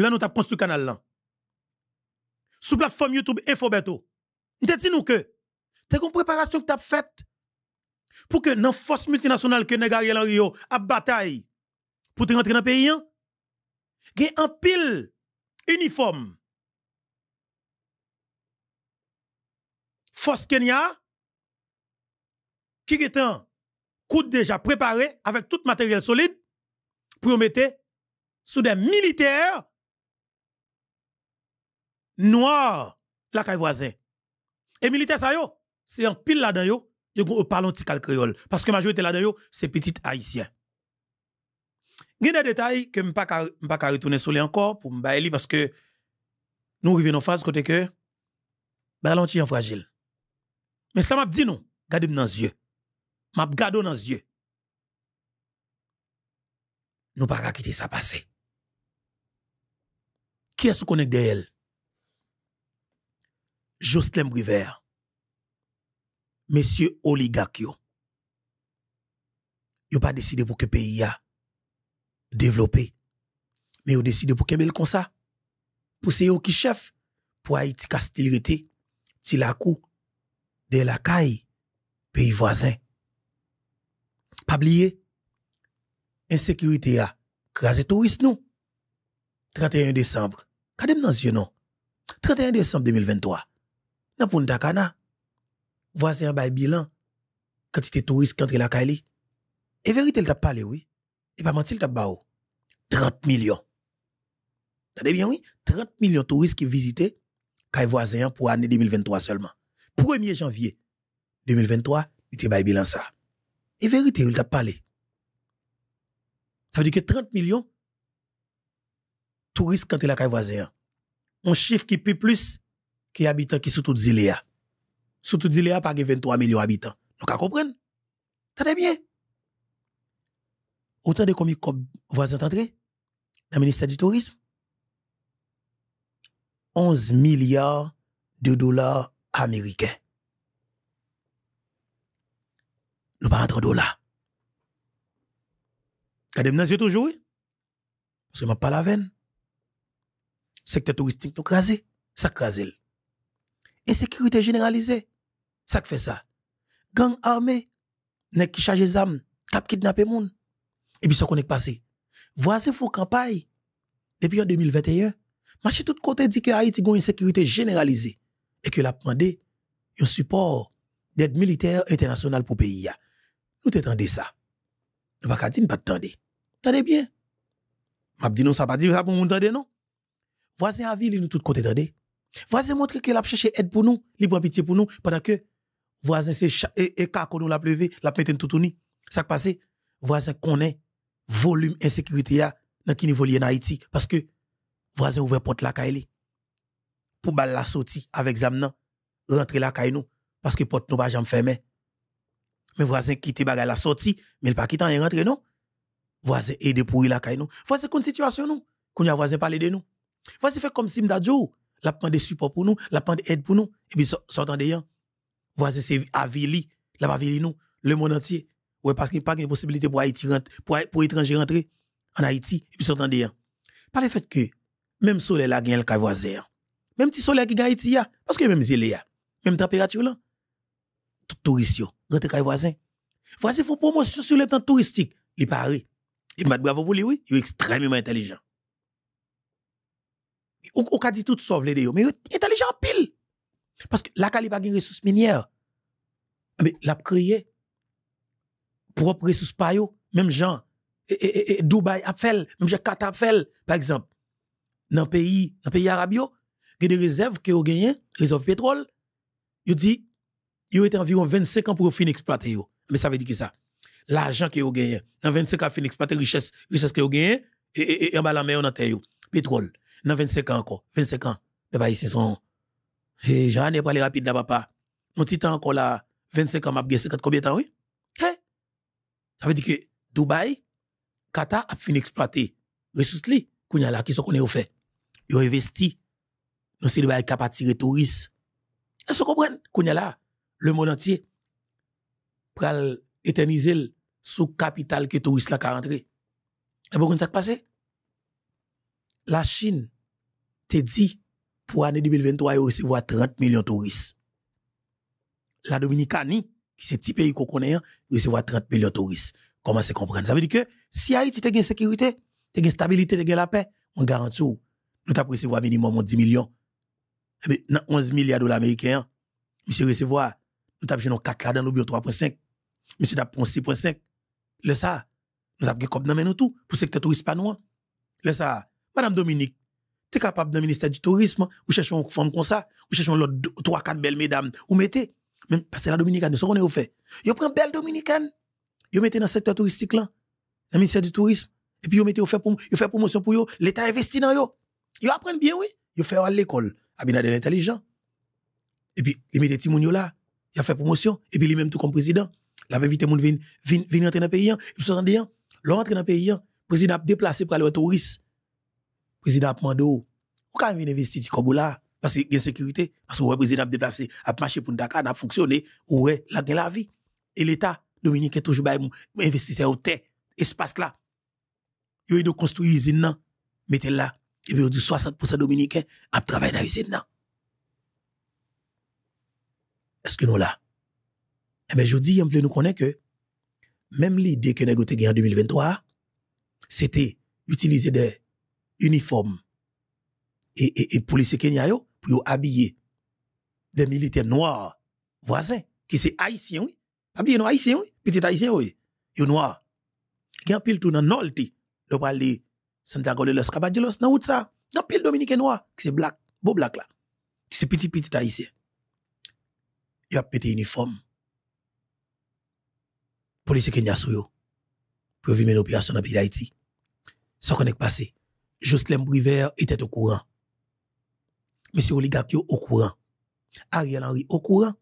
là nous avons construit canal là. la plateforme YouTube Infobeto. Nous te dit que c'est une préparation que tu as faite pour que dans force multinationale que a rio a bataille pour te rentrer dans le pays, hein? il un pile uniforme. Force Kenya, qui est déjà préparé avec tout matériel solide pour mettre sous des militaires noir la caille voisin. Et militaire ça yo, c'est en pile là-dedans yo, yo gon parlons ti créole parce que majorité là-dedans yo, c'est petit haïtien. a des détails que je ne vais pas retourner sur les encore pour m'bailler parce que nous arrivons dans phase côté que balanti en fragile. Mais ça m'a dit nous, gardez dans les yeux. M'a gardé dans les yeux. Nous pas quitter ça passer. Qui est-ce qu'on est derrière elle Jocelyn Brivert, monsieur Oligakio, yo, pas décidé pour que pays a développé, mais vous décidé pour qu'aimer comme ça, pour c'est qui chef, pour Haïti castilité, tilakou, de la caille, pays voisin. Pas oublier, insécurité a crasé touristes nous. 31 décembre, kadem dans yeux non. 31 décembre 2023. Nan Punta Cana, voisin bay bilan, quantité touristes qui entre la Cali. Et vérité, il t'a parlé, oui. Et pas menti, il t'a bao. 30 millions. bien, oui? 30 millions de touristes qui visitaient Kay voisin pour l'année 2023 seulement. 1er janvier 2023, il t'a bay bilan ça. Et vérité, il t'a parlé. Ça veut dire que 30 millions touristes quand il a voisin. Un chiffre qui peut plus qui habitant qui sont toute île Sous toute pas 23 millions d'habitants. Nous qu'à comprendre. T'as bien. Autant de combien comme vous d'entrée dans le ministère du tourisme 11 milliards de dollars américains. Nous pas entre dollars. Vous dans les yeux toujours. Parce que pas la veine. Secteur touristique nous craser. Ça crasé. Insécurité généralisée. Ça fait ça. Gang armé, nek qui charge armes, cap kidnappé moun. Et puis ça qu'on est passé. Voici fou campagne. Depuis en 2021, marché tout côté dit que Haïti a une sécurité généralisée et que la demandé un support d'aide militaire internationale pour le pays. Nous t'entendons ça. Nous ne dire pas t'entendre. attendait bien. Je dis non, ça ne pas dire ça pour nous non. Voici la ville, nous tout côté tendez. Voisin montre qu'il a cherché aide pour nous, libre pitié pour nous, pendant que voisin c'est et, et quand nous l'a pleuvé l'a pété tout ni. Ça qui passe, voisin connaît volume insécurité ya dans qui niveau en Haïti parce que voisin ouvre porte la caille pour bal la sortie avec zamnan rentrer la caille nous parce que porte nous pas jamais fermé. Mais voisin quitte bagay la sortie, mais il pas quitte et rentre non. Voisin aide pour la caille nous. Voisin qu'une situation nous, qu'on a voisin parler de nous. Voisin fait comme Simdadio la prend des support pour nous, la prend des pour nous. Et puis, sortant de yon, Voici, c'est avili, la avili nous, le monde entier. Ouais, parce qu'il n'y a pas de possibilité pour Haïti rentrer, rentrer en Haïti, et puis sortant Par le fait que, même soleil a gagné le voisin même le soleil qui gagne Haïti, parce que même zélé, même température là, tout touriste, rentre voisins voisin. Voici, faut promotion sur le temps touristique, il paraît. Il m'a bravo pour lui, oui, il est extrêmement intelligent ou, ou ka tout sauf les deux, mais gens en pile. Parce que la kali pas ressource minière. Mais la créé propre ressource pa yo, même gens, Dubaï a même Jean Kata par exemple, dans pays, dans pays y qui des de réserves que yon gagne, réserves pétrole, Il dit, yon était environ 25 ans pour finir fin exploiter Mais ça veut dire que ça. L'argent que yon gagne, dans 25 ans finir exploiter richesse, richesse que yon et, et, et, en bas la mer en nan pétrole dans 25 ans encore. 25 ans. Mais pas ici, son. sont... j'en ai parlé rapide là, papa. Mon petit temps encore là, 25 ans, m'a gagné 50 combien de temps, oui? Hein? Ça veut dire que Dubaï, Qatar a fini les ressources là qu'on a là, qui sont qu'on au fait. Ils ont investi. Nous, c'est le qui a attiré touristes. Est-ce que vous comprenez? Qu'on a là, le monde entier, pour éterniser sous capital que les touristes là, qui rentré. Et ce ça s'est passé? la Chine te dit pour l'année 2023, il recevoir 30 millions de touristes. La Dominicanie, qui c'est petit pays qu'on connaît, recevoir 30 millions de touristes. Comment c'est comprendre? Ça veut dire que si Haïti a une sécurité, a une stabilité, a la paix, on garantit nous avons recevoir minimum 10 millions. Mais eh 11 milliards de dollars américains, monsieur recevoir, nous avons 4 là dans le bureau 3.5, monsieur t'a 6.5. Le ça, nous avons comme dans nous tout, pour secteur touriste pas nous. Le ça, Madame Dominique, tu es capable d'un ministère du tourisme, ou cherchons une femme comme ça, ou cherchons l'autre trois, quatre belles mesdames, ou mettez. Même parce que la Dominicaine, ce qu'on est au fait. Vous prenez une belle Dominicaine, vous mettez dans le secteur touristique là, dans le ministère du tourisme, et puis vous mettez, vous faites fait promotion pour vous, l'État investit dans vous. Vous apprenez bien, oui. Vous faites à l'école, des intelligent. Et puis, vous mettez Timounio là, vous fait promotion, et puis lui-même tout comme président. La invité, vous venir, entrer dans le pays, vous vous rendez, l'autre dans le pays, le président a déplacé pour aller au touristes président a demandé ou quand il là parce qu'il y a sécurité parce que le président a déplacé a marché pour Dakar a fonctionné ouais la la vie et l'état Dominique toujours toujours investisseur au terre espace là Il a construit usine là mettez là et puis 60% dominicains a travaillé dans l'usine là est-ce que nous là eh bien, je dis, on nous connaître que même l'idée que nous avons en 2023, c'était utiliser des uniforme et, et, policiers Kenya yo, pour habiller des militaires noirs voisins, qui sont haïtiens, oui. Pas bien, haïtiens, oui. Petit haïtien oui. Yo noirs. qui y a pile tout dans Nolte. Le parler Santiago de los Caballeros, dans ça. pile Dominicain noir, qui c'est black, beau black là. Qui c'est petit, petit haïtien. Il a pété uniforme. Policiers Kenya sou yo. Pour vivre une opération dans le pays d'Haïti. Ça qu'on est passé. Jocelyn Briver était au courant. Monsieur Oligakio au courant. Ariel Henry au courant.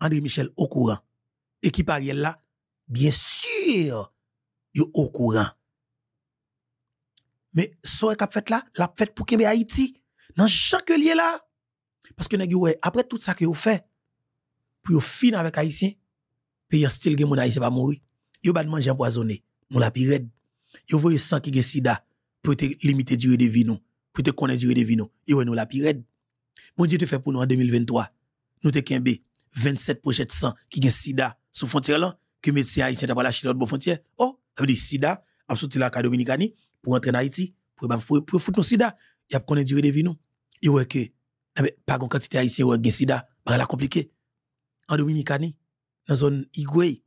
André Michel au courant. Équipe Ariel là, bien sûr, yo au courant. Mais ce qu'a fait là, l'a fait pour Kembe Haïti. Dans chaque lieu là. Parce que après tout ça que vous fait, pour vous fin avec Haïtien, pays style que mon Haïtien va mourir. Yo pas de manger empoisonné. Mon la pirède. Yo voyez sang qui est sida pour te limiter durée de vie, nous, pour te connaître durée de vie, nous. Et ouais, nous la pire. Bon Dieu te fait pour nous en 2023. Nous te 27 projets de sang qui gagne sida sous frontière là, que médecin haïtien t'a pas lâché l'autre bon frontière. Oh, ça veut sida, absolument la carte dominicani pour entrer en Haïti, pour, bah, pour, pour, foutre nos sida. Il a connaître durée de vie, nous. Et ouais, que, eh ben, pas grand quantité haïtien, ouais, gagne sida, bah, la compliqué. En Dominicani, dans la zone Igwe,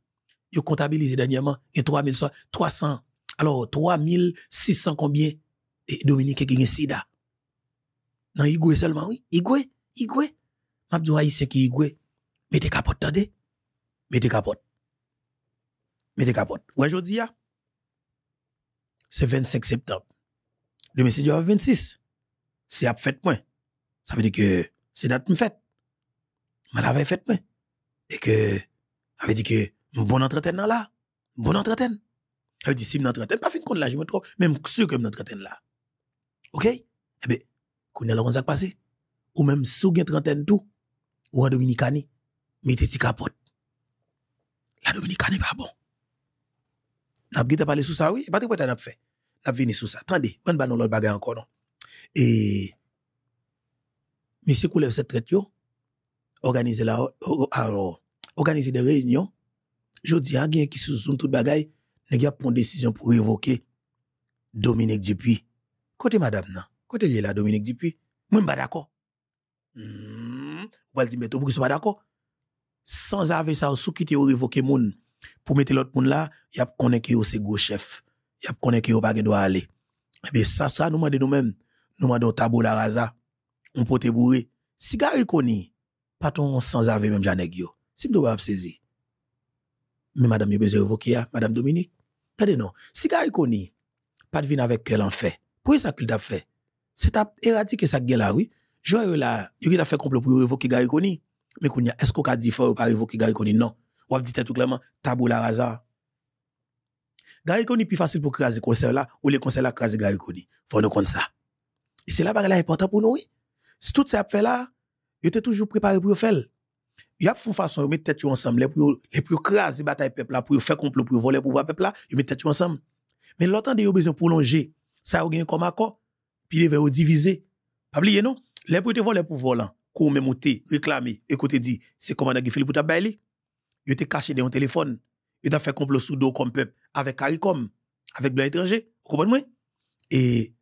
ils ont comptabilisé dernièrement, il 300 alors, 3600 combien et Dominique qui est sida. Non, Igwe seulement, oui. Igwe, Igwe. M'a dit haïtien qui Igwe. Mettez capote, attendez. Mettez capote. Mettez capote. Ouais, je dis, ah. c'est 25 septembre. Le message 26. Ah, c'est à fête point. Ça veut dire que c'est date me fête. Mais fait point fête Et que, ça veut dire que, bon entretien là. Bon entretien. Elle dit, si je suis dans trentaine, pas fin de là, je me trouve, même sûr que je suis dans là. OK? Eh bien, qu'on a le ça passé. Ou même si vous avez trentaine tout, ou en Dominicani, mettez-y capote. La Dominicani pas bon. N'a pas parlé sous ça, oui? Pas de quoi n'a fait. N'a venu sous ça. Attendez, on va nous l'autre bagarre encore, non? Et, monsieur Koulev, cette traite, yo, organiser la, oh, oh, alors, organiser des réunions, je dis, à ah, quelqu'un qui sous tout bagaille, les gars prennent décision pour révoquer Dominique Dupuis. Côté madame, non. Côté là, Dominique Dupuis. Moi, je suis pas d'accord. Hmm, vous allez dire, mais tout ne suis pas d'accord. Sans avoir ça, sous quitter ou révoquer moun, pour mettre l'autre monde là, il y a qu'on est c'est gros chef. Il y a qu'on est pas doit aller. Eh bien, ça, ça, nous dit nous-mêmes. Nous m'a tabou la raza. On peut te bourrer. Si gars reconnu, pas ton sans avoir même jean yo. Si m'dou pas saisi. Mais madame, il besoin révoquer, hein, madame Dominique. Attendez, non. Si Gary Kony, pas de vin avec quel fait pourquoi ça a fait? C'est à éradiquer ça est là, oui. J'aurais eu là, il a fait complot pour évoquer Gary Kony. Mais est-ce qu'on a dit fort ou pas évoqué Gary Kony? Non. Ou a dit tout clairement, tabou la raza. Gary Kony, plus facile pour ce conseil là, ou les conseils là craser Gary Kony. Faut nous compte ça. Et c'est là, que est important pour nous, oui. Si tout ça fait là, il était toujours préparé pour faire y a une façon, ils mettent tête ensemble, les pour les pour craser bataille peuple là, pour faire complot, pour voler, pour voir peuple là, ils mettent tête ensemble. Mais l'autre ils ont besoin de prolonger, ça a gagné comme accord, puis ils veulent diviser. Pas oublier non, les pour te voler pour volant, qu'on même monter, réclamer, écoutez dit, c'est comment on a pour ta Ils Ils étaient cachés dans un téléphone, ils ont fait complot sous dos comme peuple avec CARICOM, avec blanc étranger, vous comprenez Et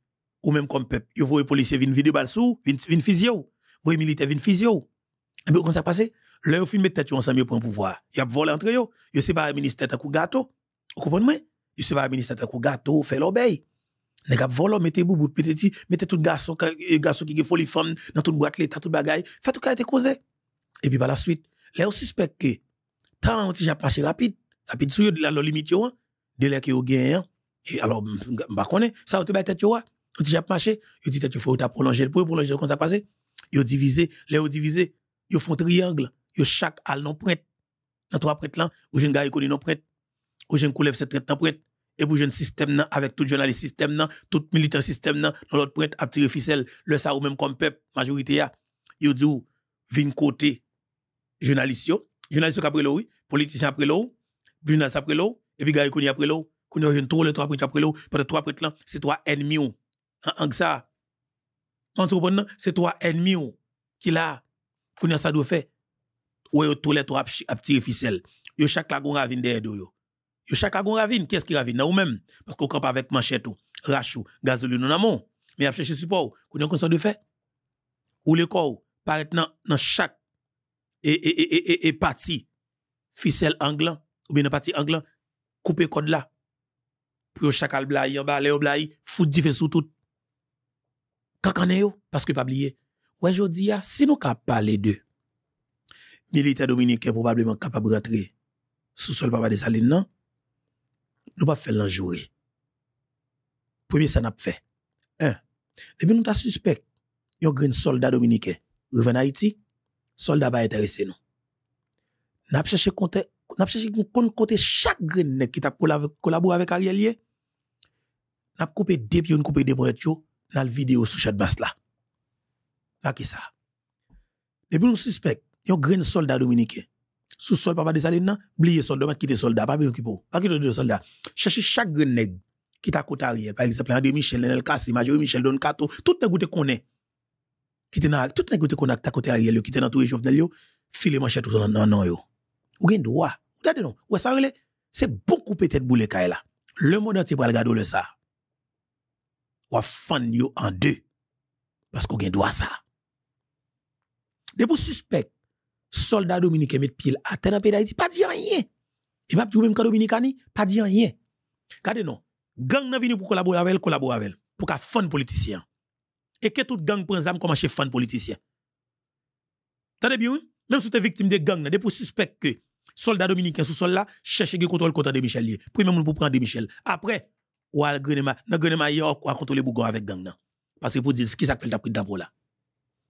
ou même comme peuple, ils voient les policiers venir vidéo balle sous, une physio, vous militaire militaires venir physio. Et bien comment ça passé Là, ils finissent tête ensemble pour pouvoir. Ils ont volé entre eux. Ils ne sont pas ministère à coup gâteau. Vous comprenez? Ils ne sont pas ministère à gâteau, fait l'obéi. Ils ont volé, mettez boubou, petit, mettez tout garçon, eh, garçon qui fait folie femme, dans toute boîte l'État, toute bagaille. Fait tout cas été causé. Et puis par la suite, là, on suspecte que tant que j'ai passé rapide, rapide sur la limite, yo. Hein, de l'air qui est gagné, et alors, bah, connaît, ça, on te bat tête, tu vois. On t'a marché, il dit, tu faut prolonger, pour prolonger, comme ça passé? Ils ont divisé, Ils ont divisé, ils font triangle yo chaque al non prête. Dans trois prêtres là, ou jeune gars connu non prête. Ou jeune coulève cette traite non prête. Et pour jeune système nan, avec tout journaliste système nan, tout militant système nan, dans l'autre prête à tirer ficelle, le ça ou même comme peuple, majorité a, yo dit ou, vin côté, journaliste yo, journaliste après l'eau, politicien après l'eau, journaliste après l'eau, et puis gars connu après l'eau, connu jeune trop le trois prêtres après l'eau, parce que trois prêtres là, c'est trois ennemis ou. En, ça, c'est trois ennemis qui là, qu'on ça doit faire ou yo toilet ou à tirer ficelle yo chaque la gon ravine derrière yo yo chaque la gon ravine qu'est-ce qui ravine ou même parce qu'on campe avec manchette ou rachou gazoline non amont mais a chercher support qu'on est conscient de fait ou le corps paraît dans chaque et et et et, et partie ficelle anglan ou bien partie anglan couper code là pour chaque blai en bas ou blai fout di fait sous tout quand yo parce que pas oublier ouais jodi ah, si nous cap parler de militaire dominicain probablement capable de rentrer sous sol papa des salines, non? Nous pas faire l'enjouer. Premier, ça n'a pas fait. Un, depuis nous suspect, un soldat dominicain, revenu à Haïti, soldat pas intéressé nous. N'a pas cherché compte, n'a cherché compte chaque grain qui t'a collaboré avec Ariel N'a coupé deux avons coupé deux nous dans la vidéo sous chat basse là. Pas ça. Depuis nous suspect, yon grain soldat dominicain. Sous sol papa de saline non bliye soldat, pas te soldat, pas préoccupé. Pas qui de soldat. Cherchez chaque grain nèg qui t'a côté arrière. Par exemple, André Michel, Lenel Kassi, Major Michel Kato, tout n'est goûte Tout Qui t'es nan, tout nèg goûte connaît t'a côté arrière, qui t'es dans tous les Jovenel yo, file manchette tout non non yo. Ou gen droit. Ou t'a non. Ou ça rele, c'est bon peut tête boule kay là. Le monde entier pour regarder le ça. Ou fan yo en deux. Parce qu'on gen droit ça. Des pour suspect soldat dominicain met pile à terre dans pays d'Haïti, pas dire rien. Et m'a dit même dominicain dominicani, pas dire rien. Gardez non, gang n'a venu pour collaborer avec elle, collaborer avec elle, pour qu'à fan politicien. Et que toute gang prend zam comme un chef fan politicien. T'as bien Même si tu es victime de gang, des suspect que soldats dominicains sous sol là contrôler le contrôle contre de Michel puis même pour prendre de Michel. Après, ou à Grenema, dans Grenema ou à contrôler Bougon avec gang Parce que pour dire ce qui s'appelle le pris là.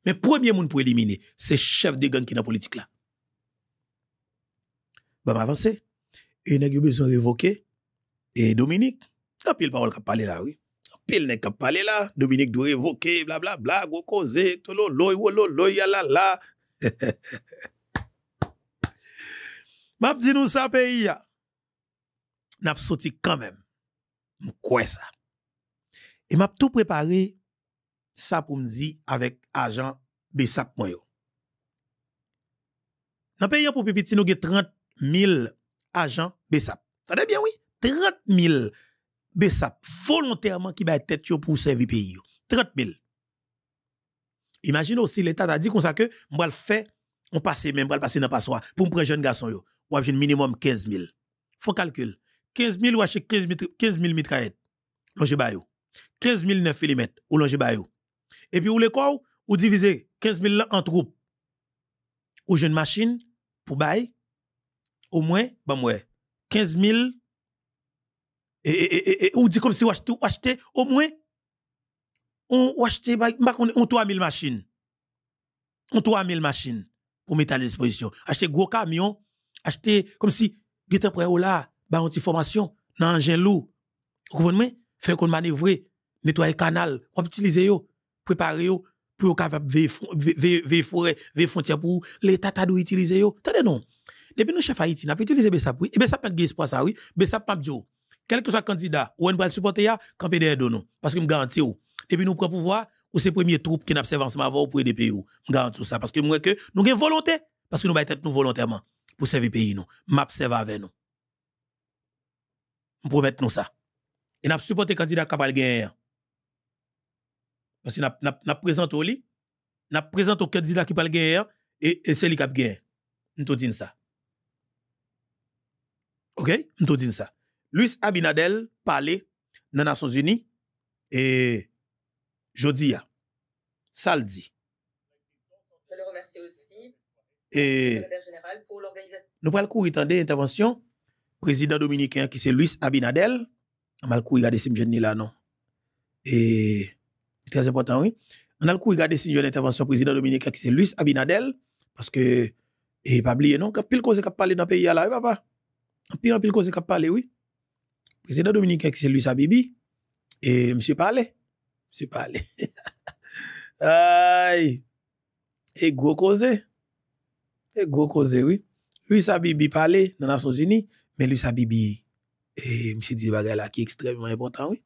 Men premye moun pou elimine, se chef de gang ki nan politik la. Ben avanse, e nage yo bezon revoke, e Dominik, apil pa wol kap pale la, apil nè kap pale la, Dominik dou revoke, bla bla bla, gokoze, tolo loy, wolo loy, alala. Mab di nou sa peyi ya, nab soti kan men, mkwe sa. E mab tou prepare, ça pour me dire avec agent BESAP Dans le pays pour Pipiti, nous avons 30 000 agents ça bien, oui. 30 000 BESAP volontairement qui va tête pour servir pays. 30 000. Imaginez aussi l'État a dit comme ça que on va le faire, on passe même, on va le passer dans le passoire pour prendre jeune garçon. Yo. Ou un minimum 15 000. Faut calcul. 15 000 ou acheter 15 000, longe mitraillettes. 15 000 9 mm ou longe et puis, vous l'école, vous ou diviser 15 000 en troupes. Ou une machine pour bail, au moins, 15 ben 000. Et, et, et, ou dit comme si vous achetez au moins, on achetait, bah, bah, on 3 000 machines. On 3 000 machines pour mettre à disposition. Acheter gros camion, acheter comme si, étiez prêt ou là, une bah, on formation dans un lourd. Vous comprenez? Faire qu'on manœuvre, nettoyer canal, on utiliser préparer pour capable ve forêt, ve frontière pour l'État t'a dû utiliser yo. Tenez non. Depuis nous chef Haïti, n'a pas utilisé Bessap, pour Et ça pas de espoir ça, oui. Bessap pas de Quel que soit candidat, ou on va le supporter, camper derrière nous. Parce que me garantis, depuis nous prenons pouvoir, ou c'est premier troupe qui n'observe ensemble avant pour aider pays ou. Me garantis ça. Parce que moi que nous avons volonté, parce que nous allons être nous volontairement pour servir pays nous. M'observe avec nous. Nous promettons nous ça. Et n'a supporté candidat qui gagner. Parce que n'a n'a présenté au lit, présenté au candidat qui parle et, c'est lui qui Nous te dit ça. OK? Nous te dit ça. Luis Abinadel dans les Nations Unies et ça Je le remercie aussi. Et nous parlons courir l'intervention. Président dominicain qui c'est Luis Abinadel. nous courir là non. Et Très important, oui. An al kou y gade sin yon intervensyon, Prezident Dominika ki se Luis Abinadel, paske e pabliye, non? Kapil koze kap pale nan peyi ala, oui, papa? Kapil an pil koze kap pale, oui. Prezident Dominika ki se Luis Abibi, e Mse Pale, Mse Pale. Ay! E gwo koze, e gwo koze, oui. Luis Abibi pale nan Asosini, men Luis Abibi, e Mse Dibagala ki ekstremement important, oui.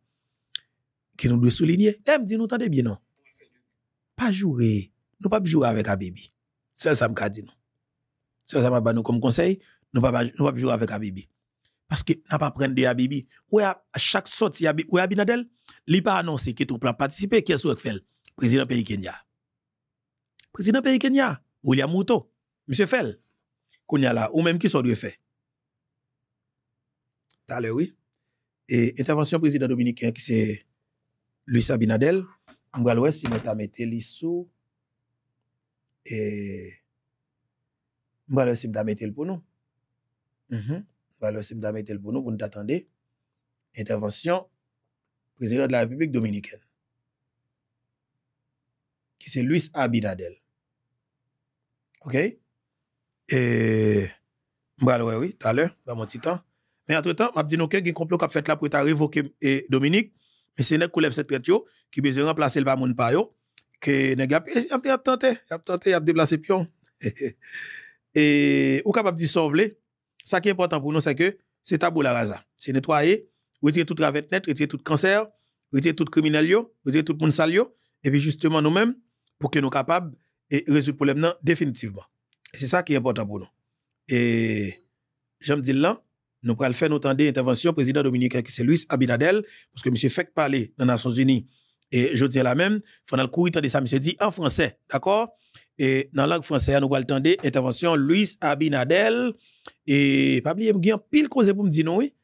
qui nous doit souligner. Elle nous tendez bien, non? Pas jouer. Nous pas jouer avec un bébé. C'est ça que je dis, non? C'est ça que nous comme conseil. Nous pas, pouvons pas jouer avec un bébé. Parce que n'a pas prendre de bébé. Ou à chaque sortie ou Abinadel, li pas annoncé que tout plan participer qui est sous fait président pays Kenya. Président pays Kenya, William Muto, monsieur Fell. M. là ou même qui sont de faire T'as oui. Et intervention président dominicain qui s'est Luis Abinadel, mbwa lwes si mwen ta mette lissou, e mbwa lwes si mwen ta mette lpounou, mbwa mhm. lwes si mwen ta mette lpounou, moun t'attendé, intervensyon, prezident de la Republike Dominikène, ki se Luis Abinadel. Ok? E mbwa lwes, oui, taler, mwen titan, men atre tan, mwen ap di nouke, gen konplok ap fet la pou ta revoke Dominik, Mais c'est nèg qui cette traite qui besoin remplacer le pas moun pa yo que nèg eh, a tenté, a tenté a déplacer pion. Et ou capable de sauver, ça qui est important pour nous c'est que c'est tabou la raza. C'est nettoyer, retirer toute ravette net, retirer tout cancer, retirer tout criminel yo, retirer tout moun sale et puis justement nous-mêmes pour que nous capables et résoudre le problème définitivement. C'est ça qui est important pour nous. Et j'aime dire là nous allons faire nous intervention président Dominique qui c'est Luis Abinadel parce que monsieur fait parler dans les Nations Unies et je dis la même faut le courir de ça monsieur dit en français d'accord et dans la langue française nous allons l'intervention intervention Luis Abinadel et pas oublier peu pile cause pour me dire oui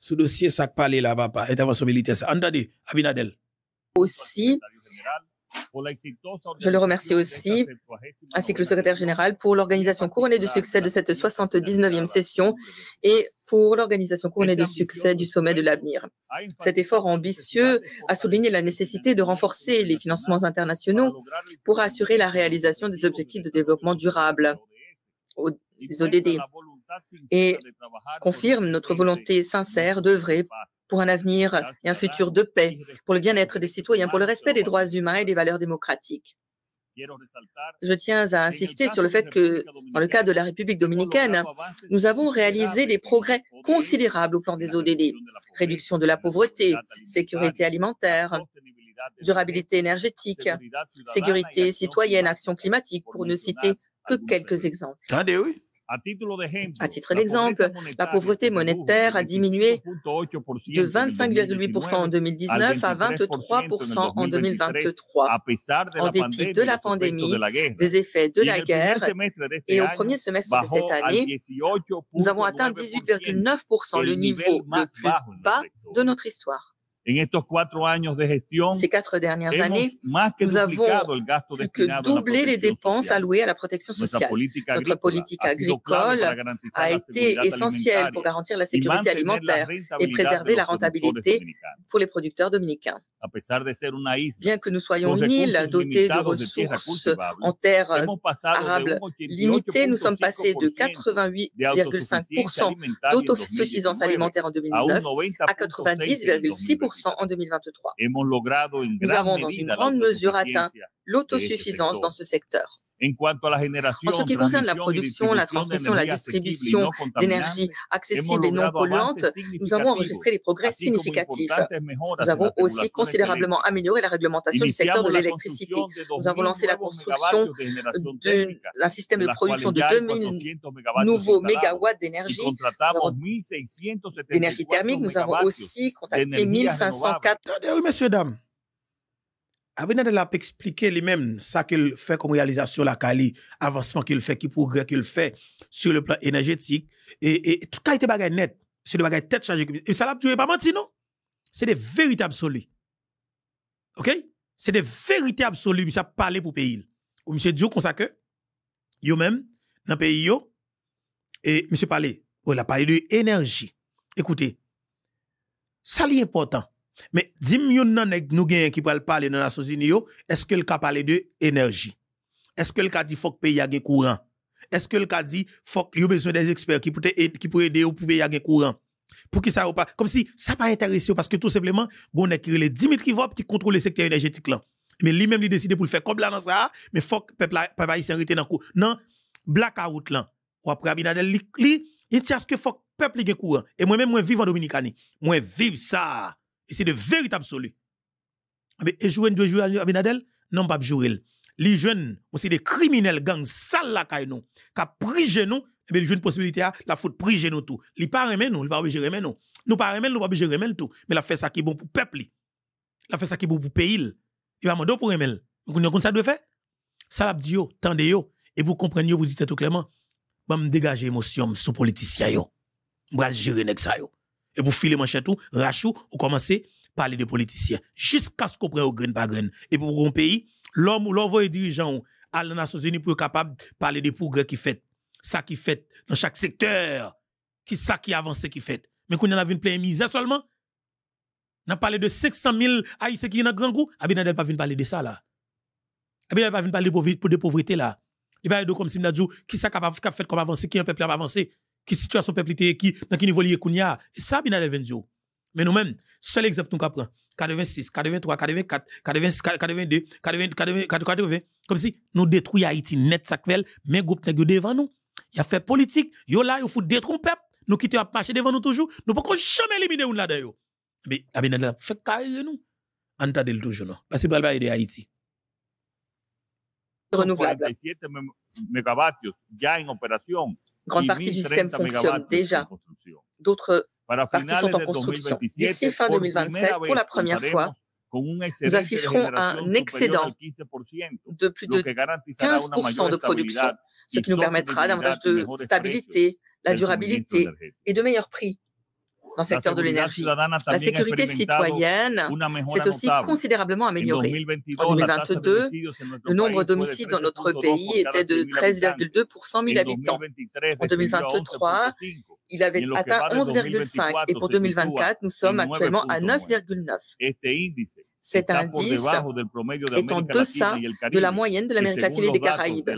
ce dossier ça parle, là papa intervention militaire ça entendez Abinadel aussi je le remercie aussi, ainsi que le secrétaire général, pour l'organisation couronnée de succès de cette 79e session et pour l'organisation couronnée de succès du sommet de l'avenir. Cet effort ambitieux a souligné la nécessité de renforcer les financements internationaux pour assurer la réalisation des objectifs de développement e. durable, les ODD, et confirme notre volonté sincère d'œuvrer pour un avenir et un futur de paix, pour le bien-être des citoyens, pour le respect des droits humains et des valeurs démocratiques. Je tiens à insister sur le fait que, dans le cas de la République dominicaine, nous avons réalisé des progrès considérables au plan des ODD. Réduction de la pauvreté, sécurité alimentaire, durabilité énergétique, sécurité citoyenne, action climatique, pour ne citer que quelques exemples. À titre d'exemple, la pauvreté monétaire a diminué de 25,8% en 2019 à 23% en 2023, en dépit de la pandémie, des effets de la guerre. Et au premier semestre de cette année, nous avons atteint 18,9%, le niveau le plus bas de notre histoire. Ces quatre dernières années, nous avons que doublé les dépenses allouées à la protection sociale. Notre politique agricole, a, été essentielle pour garantir la sécurité alimentaire et préserver la rentabilité pour les producteurs dominicains. Bien que nous soyons une île dotée de ressources en terre arable limitées, nous sommes passés de 88,5% d'autosuffisance alimentaire en 2019 à 90,6% en 2023. Nous avons dans une grande mesure atteint l'autosuffisance dans ce secteur. En ce qui concerne la production, la transmission, la distribution d'énergie accessible et non polluante, nous avons enregistré des progrès significatifs. Nous avons aussi considérablement amélioré la réglementation du secteur de l'électricité. Nous avons lancé la construction d'un système de production de 2000 nouveaux mégawatts d'énergie d'énergie thermique. Nous avons aussi contacté 1504. 504... messieurs, dames. Abinadel a expliqué lui-même ça qu'il fait comme réalisation la Cali, avancement qu'il fait, qui progrès qu'il fait sur le plan énergétique et, et tout était bagaille net, c'est des bagaille tête chargée. Et ça l'a pas menti non C'est des vérités absolues. OK C'est des vérités absolues, ça parle pour pays. Ou monsieur Dio comme ça même dans pays yo et monsieur parlait, oh, il a parlé de énergie. Écoutez, ça l'est important. Mais dim millions nèg qui pral parler dans la Unies est-ce que le ka parler de énergie? Est-ce que le ka dit faut que pays a gen courant? Est-ce que le ka dit faut que besoin des experts qui pourraient aider ou pour pays a gen courant? Pour qui ça ou pas? Comme si ça pas intéressant, parce que tout simplement on nèg qui les Dimitri Vop qui contrôle le secteur énergétique là. Mais lui-même lui décide pour le faire comme là dans ça, mais faut que peuple peuple haïtien rete dans courant. Non, blackout là. Ou après Abinadel li, li, il dit à ce que faut peuple gen courant. Et moi-même moi vivre en Dominicanie. Moi vive ça. Et c'est de véritable absolu. Ah, et jouer deux jouer Abinadel, non pas jouer. Les jeunes, aussi des criminels gangs sales la caille ont qui pris genou, et eh bien les jeunes possibilité à ah, la faute pris genou tout. sont pas remen nous, li pas obligé remen nous. Nous pas remen, nous pas obligé remen tout, mais la fait ça qui est bon pour peuple. La fait ça qui est bon pour pays. Il va demander pour remen. Vous comment ça doit faire Ça l'a dit yo, et vous comprenez vous dites tout clairement, bah me dégager émotion sous politicien yo. vais gérer nèg ça yo et pour filer mon tout, rachou ou commencer parler de politiciens jusqu'à ce qu'on prenne au grain par grain et pour un pays l'homme ou les dirigeant à la Nations Unies pour être capable de parler des progrès qui fait ça qui fait dans chaque secteur qui ça qui avance qui fait mais quand en a une pleine misère seulement on a parlé de 600 000 haïtiens qui sont dans grand goût Abinadel pas vu parler de ça là Abinadel pas vu parler de pauvreté là il parle de comme si on a dit qui ça capable faire comme avancer qui un peuple a avancé qui situation peuple qui dans qui niveau lié kounya ça e bien les mais nous mêmes seul exemple nous prend 86 83 84 86 82 80 80 comme si nous détruit Haïti net ça fait mais groupe nèg devant nous il a fait politique yo là yo fout détruire peuple nous quittons à marcher devant nous toujours nous pouvons jamais éliminer nous là-dedans mais Abinadel fait carré nous entendez le toujours non parce que pas aider Haïti renouvelables. Grande partie du système fonctionne déjà. D'autres parties sont en construction. D'ici fin 2027, pour la première fois, nous afficherons un excédent de plus de 15% de production, ce qui nous permettra davantage de stabilité, la durabilité et de meilleurs prix dans le secteur de l'énergie. La sécurité citoyenne s'est aussi considérablement améliorée. En 2022, le nombre d'homicides dans notre pays était de 13,2 pour 100 000 habitants. En 2023, il avait atteint 11,5 et pour 2024, nous sommes actuellement à 9,9 cet indice est en deçà de la moyenne de l'Amérique latine et des Caraïbes.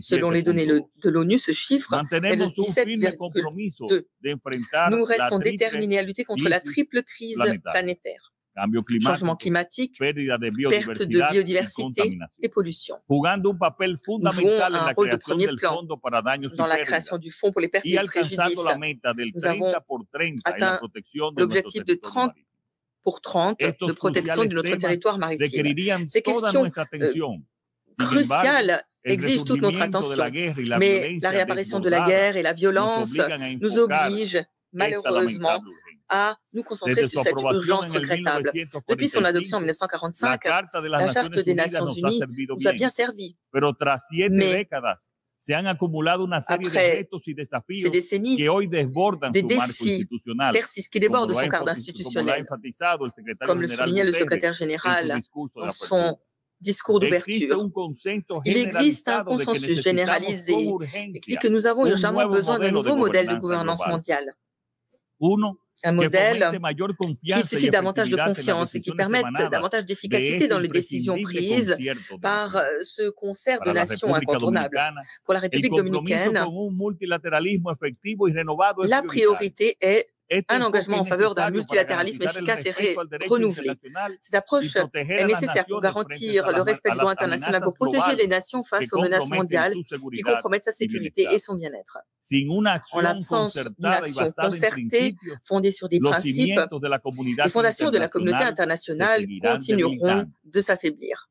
Selon les données de l'ONU, ce chiffre est de 17,2. Nous restons déterminés à lutter contre la triple crise planétaire. Changement climatique, perte de biodiversité et pollution. Nous jouons un rôle de premier plan dans la création du fonds pour les pertes et les préjudices. Nous avons atteint l'objectif de 30 pour 30 de protection de notre territoire maritime. Ces questions euh, cruciales exigent toute notre attention, mais la réapparition de la guerre et la violence nous obligent malheureusement à nous concentrer sur cette urgence regrettable. Depuis son adoption en 1945, la Charte des Nations Unies nous a bien servi, mais se han Après de décennies, que hoy desbordan des su Persistent qui débordent son cadre institutionnel. Comme le soulignait le secrétaire général dans son discours d'ouverture. Il existe un consensus généralisé qui dit que nous avons urgentement besoin d'un nouveau modèle de gouvernance mondiale un modèle qui suscite davantage de confiance et qui permette davantage d'efficacité dans les décisions prises par ce concert de nations incontournables. Pour la République dominicaine, la priorité est un engagement en faveur d'un multilatéralisme efficace et renouvelé. Cette approche est nécessaire pour garantir le respect du droit international, pour protéger les nations face aux menaces mondiales qui compromettent sa sécurité et son bien-être. En l'absence d'une action concertée fondée sur des principes, les fondations de la communauté internationale continueront de s'affaiblir.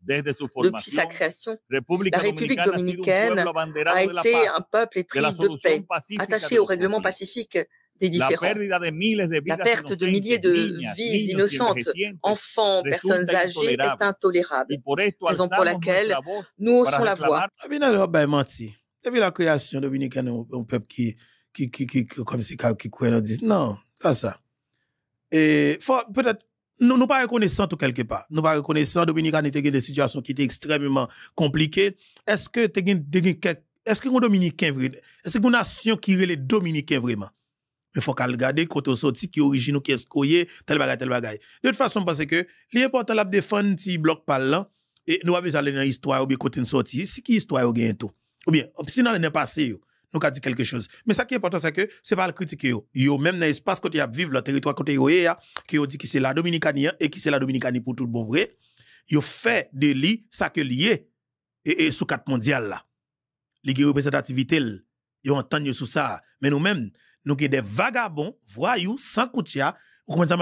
Depuis sa création, la République dominicaine a été un peuple épris de paix, attaché au règlement pacifique la perte de milliers de vies innocentes, enfants, personnes âgées est intolérable. Raison pour laquelle nous haussons la voix. Depuis la création dominicaine, un peuple qui, qui, qui, comme si, qui croit dans non, pas ça. Et peut-être nous ne pas reconnaissants tout quelque part. Nous pas reconnaissant Dominicaine était des situations qui étaient extrêmement compliquées. Est-ce que est-ce que dominicain, est-ce que nation qui est les Dominicains vraiment il faut qu'elle regarde quand on sorti qui origine ou qui est telle tel bagaille, tel bagage de toute façon parce que l'important la défendre petit bloc par là et nous avons aller dans l'histoire ou bien côté sortie c'est qui histoire ou bien tout ou bien si dans le passé nous avons dit quelque chose mais ça qui est important c'est que c'est pas le critiquer yo même dans l'espace côté vivre le territoire côté yo qui dit que c'est la dominicanie hein, et qui c'est la dominicanie pour tout le bon vrai ont fait de li ça que lié et, et sous quatre mondial là les représentativité ils entendent sur ça mais nous-mêmes nous avons des vagabonds, voyous, sans coutia, ou ça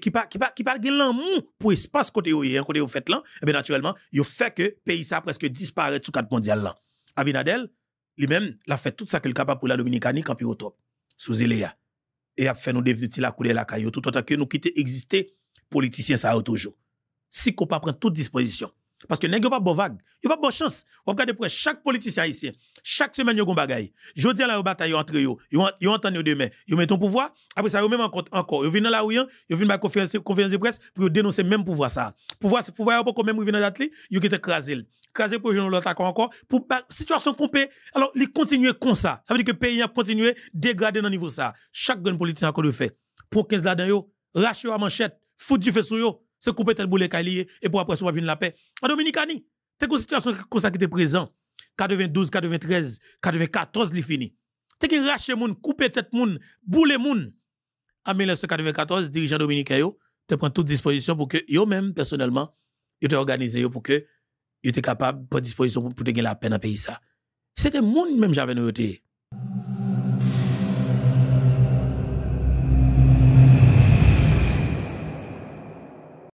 qui pas de l'amour pour l'espace côté où côté où fait là, et eh bien naturellement, il fait que pays a presque disparu sous quatre mondial là. Abinadel, lui-même, l'a fait tout ça qu'il est capable pour la Dominicanie quand il au top, sous Zéléa. Et a fait nous devenir la couleur la caillou, tout tant que nous quitter exister, politiciens ça toujours. Si qu'on pas prend toute disposition, parce que nèg pas bon vague, a pas bon chance. On regarde chaque politicien haïtien, chaque semaine yo gon bagaille. à la yo bataille entre yo, ils yo entendre demain, Ils mettent ton pouvoir, après ça yo même encore encore, yo viennent là où yo, ils viennent ma conférence conférence de presse pour dénoncer même pouvoir ça. Pouvoir pouvoir pas comme même viennent dans l'atelier, yo qui écrasé. Écrasé pour jeune l'autre encore pour situation compée. Alors ils continuent comme ça. Ça veut dire que pays a continué à dégrader dans niveau ça. Chaque grand politicien qu'on le fait. Pour 15 là-dedans yo, rache à manchette, fout du feu sur yo c'est couper tel boulet calier et pour après, on va venir la paix. En Dominicanie, c'est une situation comme ça qui était présent. 92, 93, 94, il fini. C'est qui rache moun, couper tête moun, boule moun. En 1994, dirigeant dominicain yo, te prend toute disposition pour que yo même personnellement, yo te organisé pour que yo te capable prendre disposition pour te gagner la paix dans pays ça. C'était moun même j'avais noté.